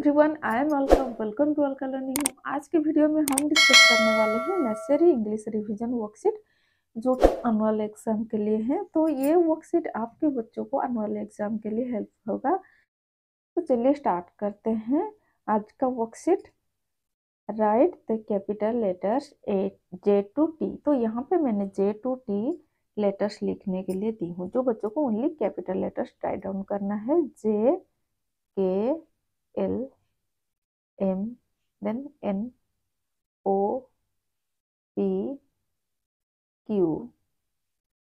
Everyone I am welcome welcome to अलकलनी हूँ आज के वीडियो में हम डिस्कस करने वाले हैं नेसेसरी इंग्लिश रिवीजन वर्कशीट जो कि अनुअल एग्जाम के लिए है तो ये वर्कशीट आपके बच्चों को अनुअल एग्जाम के लिए हेल्प होगा तो चलिए स्टार्ट करते हैं आज का worksheet write the capital letters A J to T तो यहाँ पे मैंने जे टू टी लेटर्स लिखने के लिए दी हूँ जो बच्चों को only capital letters write down करना है जे के L, M, then N, O, P, Q,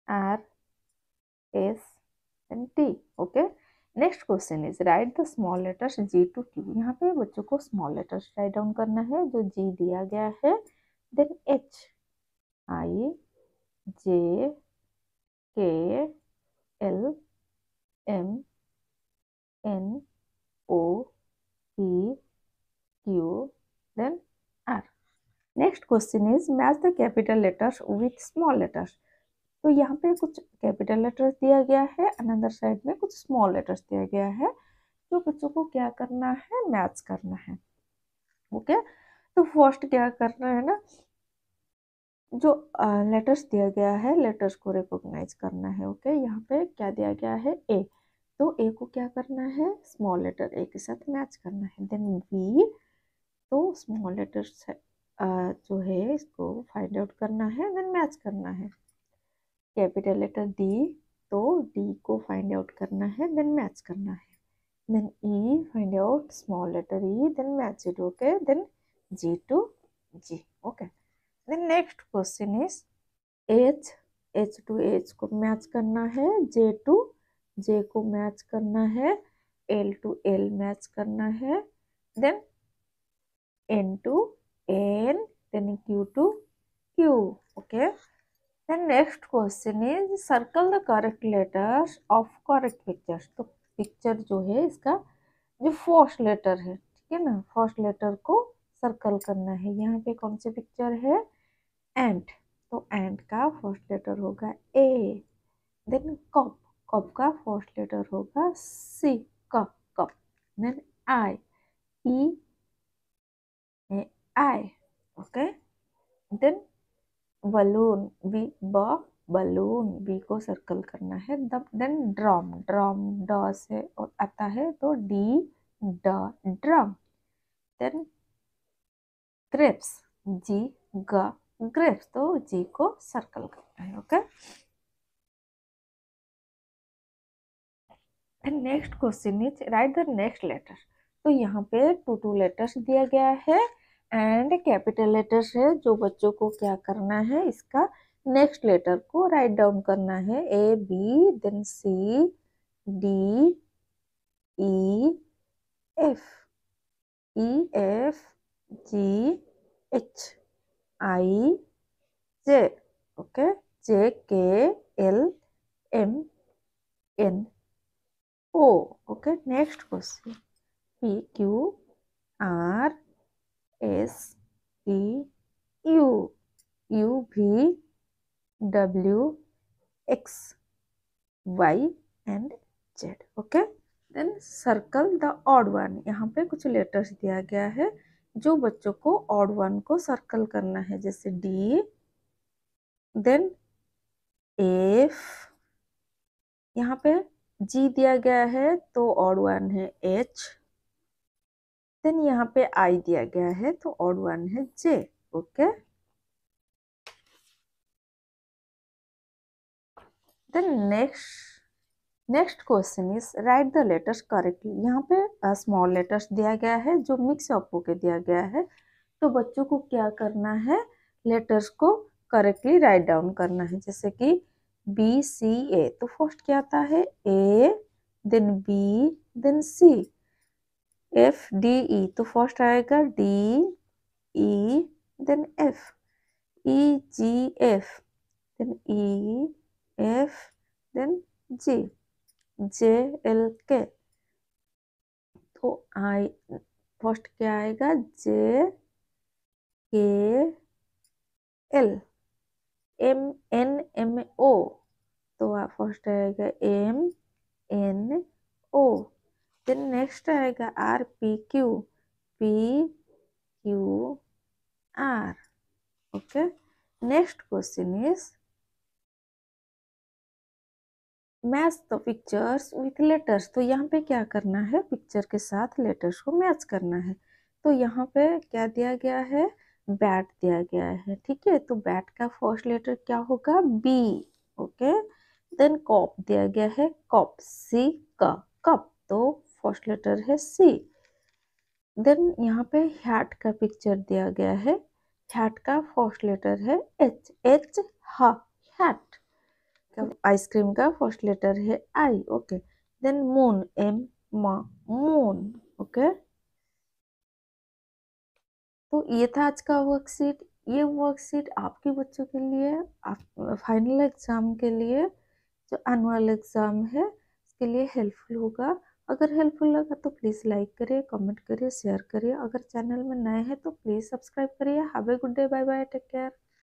R, S, and T. Okay. Next question is write the small letters G to Q यहाँ पे बच्चों को स्मॉल लेटर्स राइट डाउन करना है जो जी दिया गया है then H I J K L M Q, then R. Next question is match the capital letters with small letters तो यहाँ पे कुछ कैपिटल लेटर्स दिया गया है अनदर साइड में कुछ स्मॉल लेटर्स दिया गया है तो बच्चों को क्या करना है मैच करना है ओके okay? तो फर्स्ट क्या करना है ना जो लेटर्स uh, दिया गया है लेटर्स को रिकोगनाइज करना है ओके okay? यहाँ पे क्या दिया गया है ए तो ए को क्या करना है स्मॉल लेटर ए के साथ मैच करना है देन बी तो स्मॉल लेटर्स जो है इसको फाइंड आउट करना है देन मैच करना है कैपिटल लेटर डी तो डी को फाइंड आउट करना है देन मैच करना है then E find out small letter E then match it okay then G to G okay then next question is H H to H को match करना है जे to जे को match करना है एल टू एल मैच करना है then N to N, then Q to Q. Okay. Then next question is circle the correct letters of correct pictures. तो picture जो है इसका जो first letter है ठीक है ना first letter को circle करना है यहाँ पे कौन सी picture है ant. तो ant का first letter होगा A. Then cup. कप का फर्स्ट लेटर होगा सी क cup then I E Eh, I. Okay. Then balloon B ब balloon B को सर्कल करना है दब देन Drum ड्रम ड से और आता है तो D ड drum. Then grapes. G ग grapes. तो G को सर्कल करना है okay next question is write the next letter तो यहाँ पे टू टू लेटर्स दिया गया है एंड कैपिटल लेटर्स है जो बच्चों को क्या करना है इसका नेक्स्ट लेटर को राइट डाउन करना है A B then C D E F E F G H I J okay J K L M N O okay next question P Q R S E U U भी W X Y and Z okay then circle the odd one यहाँ पे कुछ letters दिया गया है जो बच्चों को ऑड वन को सर्कल करना है जैसे डी देन एफ यहाँ पे जी दिया गया है तो ऑड वन है एच देन यहाँ पे आई दिया गया है तो और वन है J okay then next next question is write the letters correctly यहाँ पे स्मॉल uh, लेटर्स दिया गया है जो मिक्स अप होके दिया गया है तो बच्चों को क्या करना है लेटर्स को करेक्टली राइट डाउन करना है जैसे कि बी सी ए तो फर्स्ट क्या आता है A then B then C F D E तो फर्स्ट आएगा D E then F E G F then E F then G J L K तो आई फर्स्ट क्या आएगा J K L M N M O तो first आएगा M N O then next आएगा R P Q P Q R okay next question is match the pictures with letters तो यहाँ पे क्या करना है पिक्चर के साथ लेटर्स को मैच करना है तो यहाँ पे क्या दिया गया है बैट दिया गया है ठीक है तो बैट का फर्स्ट लेटर क्या होगा बी ओके देन कॉप दिया गया है कॉप सी का कप तो फर्स्ट लेटर है सी देन यहाँ पे हैट का पिक्चर दिया गया है हैट का फर्स्ट लेटर है एच एच हा हैट आइसक्रीम का फर्स्ट लेटर है I okay then moon M मा मून ओके तो ये था आज का वर्कशीट ये वर्कशीट आपके बच्चों के लिए आप फाइनल एग्ज़ाम के लिए जो एनुअल एग्ज़ाम है उसके लिए हेल्पफुल होगा अगर हेल्पफुल लगा तो प्लीज़ लाइक करिए कमेंट करिए शेयर करिए अगर चैनल में नए हैं तो प्लीज़ सब्सक्राइब करिए have a good day bye bye take care